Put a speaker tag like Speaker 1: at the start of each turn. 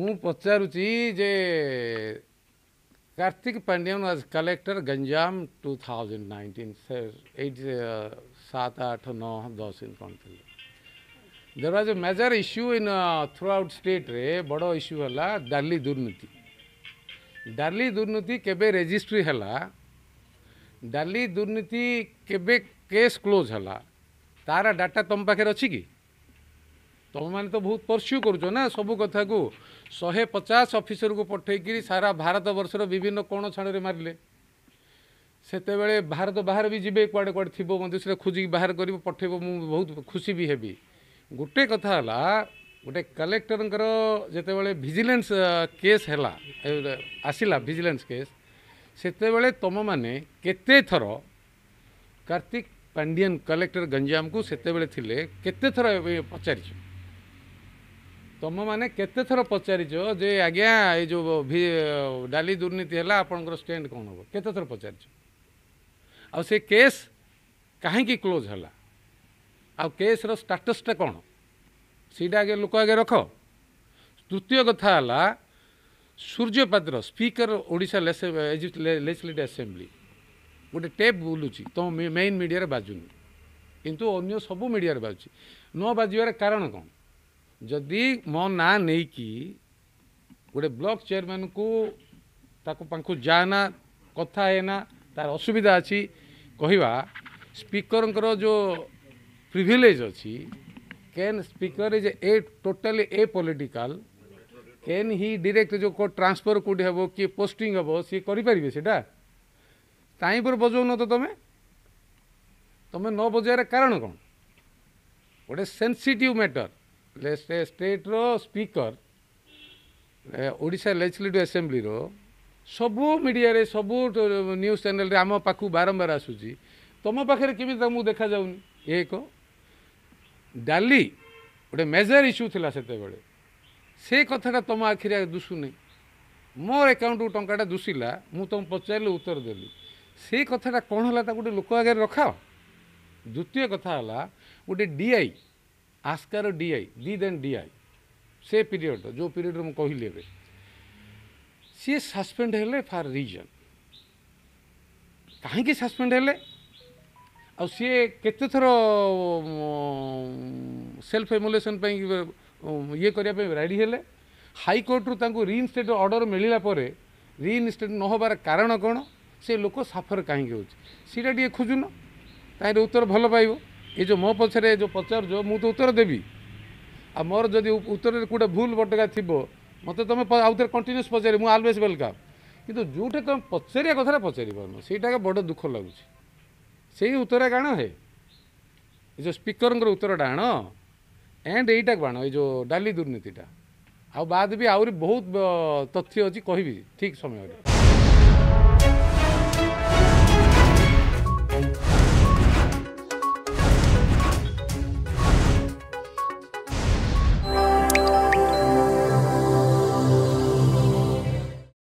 Speaker 1: J Karthik Pandian was collector Ganjam two thousand nineteen से सत आठ नौ दस इन कौन there was a issue in throughout state स्टेट रे बड़ इश्यू है डाली दुर्नीति डाली दुर्नीति केजिस्ट्री है डाली दुर्नीति केस क्लोज है तार डाटा तुम पाखे अच्छी ତୁମେମାନେ ତ ବହୁତ ପର୍ସ୍ୟୁ କରୁଛ ନା ସବୁ କଥାକୁ ଶହେ ପଚାଶ ଅଫିସରକୁ ପଠାଇକିରି ସାରା ଭାରତବର୍ଷର ବିଭିନ୍ନ କୋଣ ଛାଣରେ ମାରିଲେ ସେତେବେଳେ ଭାରତ ବାହାରେ ବି ଯିବେ କୁଆଡ଼େ କୁଆଡ଼େ ଥିବ ମଧ୍ୟ ସେଟା ଖୋଜିକି ବାହାର କରିବ ପଠାଇବ ମୁଁ ବହୁତ ଖୁସି ବି ହେବି ଗୋଟେ କଥା ହେଲା ଗୋଟେ କଲେକ୍ଟରଙ୍କର ଯେତେବେଳେ ଭିଜିଲାନ୍ସ କେସ୍ ହେଲା ଆସିଲା ଭିଜିଲାନ୍ସ କେସ୍ ସେତେବେଳେ ତୁମମାନେ କେତେ ଥର କାର୍ତ୍ତିକ ପାଣ୍ଡିଆନ୍ କଲେକ୍ଟର ଗଞ୍ଜାମକୁ ସେତେବେଳେ ଥିଲେ କେତେ ଥର ପଚାରିଛୁ तुम मैंने केतर पचारे आज्ञा ये जो डाली दुर्नीति है स्टैंड कौन हम केतर पचार से केस कहीं क्लोज है आसर रटसटा कौन सीटा आगे लोक आगे रख तृतय कथाला सूर्य पात्र स्पीकर ओडा लेजिस्लेट आसेम्ली गोटे टेप बुलू तुम मेन मीडिया बाजुनि कितु अगर सब मीडिया बाजुच्छी न बाजार कारण कौन ଯଦି ମୋ ନାଁ ନେଇକି ଗୋଟେ ବ୍ଲକ୍ ଚେୟାରମ୍ୟାନ୍କୁ ତାକୁ ପାଖକୁ ଯାଆନା କଥା ହେନା ତାର ଅସୁବିଧା ଅଛି କହିବା ସ୍ପିକରଙ୍କର ଯେଉଁ ପ୍ରିଭିଲେଜ୍ ଅଛି can speaker is a totally apolitical can he direct ଯେଉଁ କେଉଁ ଟ୍ରାନ୍ସଫର କେଉଁଠି ହେବ କିଏ ପୋଷ୍ଟିଂ ହେବ ସିଏ କରିପାରିବେ ସେଇଟା କାହିଁ ଉପରେ ବଜାଉନ ତ ତୁମେ ତୁମେ ନ ବଜାଇବାର କାରଣ କ'ଣ ଗୋଟେ ସେନ୍ସିଟିଭ୍ ମ୍ୟାଟର୍ ଷ୍ଟେଟ୍ର ସ୍ପିକର୍ ଓଡ଼ିଶା ଲେଜିସ୍ଲେଟିଭ୍ ଆସେମ୍ବ୍ଲିର ସବୁ ମିଡ଼ିଆରେ ସବୁ ନ୍ୟୁଜ୍ ଚ୍ୟାନେଲ୍ରେ ଆମ ପାଖକୁ ବାରମ୍ବାର ଆସୁଛି ତୁମ ପାଖରେ କେମିତି ତାଙ୍କୁ ଦେଖାଯାଉନି ଏକ ଡାଲି ଗୋଟେ ମେଜର୍ ଇସ୍ୟୁ ଥିଲା ସେତେବେଳେ ସେ କଥାଟା ତୁମ ଆଖିରେ ଦୁଶୁନି ମୋ ଏକାଉଣ୍ଟକୁ ଟଙ୍କାଟା ଦୁଶିଲା ମୁଁ ତୁମକୁ ପଚାରିଲେ ଉତ୍ତର ଦେଲି ସେ କଥାଟା କ'ଣ ହେଲା ତାକୁ ଗୋଟେ ଲୋକ ଆଗରେ ରଖାଅ ଦ୍ୱିତୀୟ କଥା ହେଲା ଗୋଟେ ଡି ଆଇ आस्कार डीआई लिड एंड डीआई से पीरियड जो पीरियड मु कहली एवं सी सस्पेंड हेले फॉर रीजन कहीं सस्पेंड हेले आ सी केते थर सेल्फ एमुलेसन ये करने रेडी हेले हाइकोर्टर रिइनस्टेट अर्डर मिलला रिइनस्टेट होबार कारण कौन से लोक साफर कहीं हो सीटा टे खोजुन ताहिर उत्तर भल पाइब ଏ ଯେଉଁ ମୋ ପଛରେ ଯେଉଁ ପଚାରୁଛ ମୁଁ ତ ଉତ୍ତର ଦେବି ଆଉ ମୋର ଯଦି ଉତ୍ତରରେ କେଉଁଟା ଭୁଲ ବଟକା ଥିବ ମୋତେ ତୁମେ ଆଉ ଥରେ କଣ୍ଟିନ୍ୟୁସ୍ ପଚାରିବ ମୁଁ ଆଲୱେଜ୍ ୱେଲକମ୍ କିନ୍ତୁ ଯେଉଁଟା ତୁମେ ପଚାରିବା କଥାଟା ପଚାରିପାରୁନ ସେଇଟାକ ବଡ଼ ଦୁଃଖ ଲାଗୁଛି ସେଇ ଉତ୍ତର କାଣ ହେ ଏ ଯେଉଁ ସ୍ପିକରଙ୍କର ଉତ୍ତରଟା ଆଣ ଏଣ୍ଡ ଏଇଟା କ'ଣ ଏଇ ଯେଉଁ ଡାଲି ଦୁର୍ନୀତିଟା ଆଉ ବାଦ ବି ଆହୁରି ବହୁତ ତଥ୍ୟ ଅଛି କହିବି ଠିକ୍ ସମୟରେ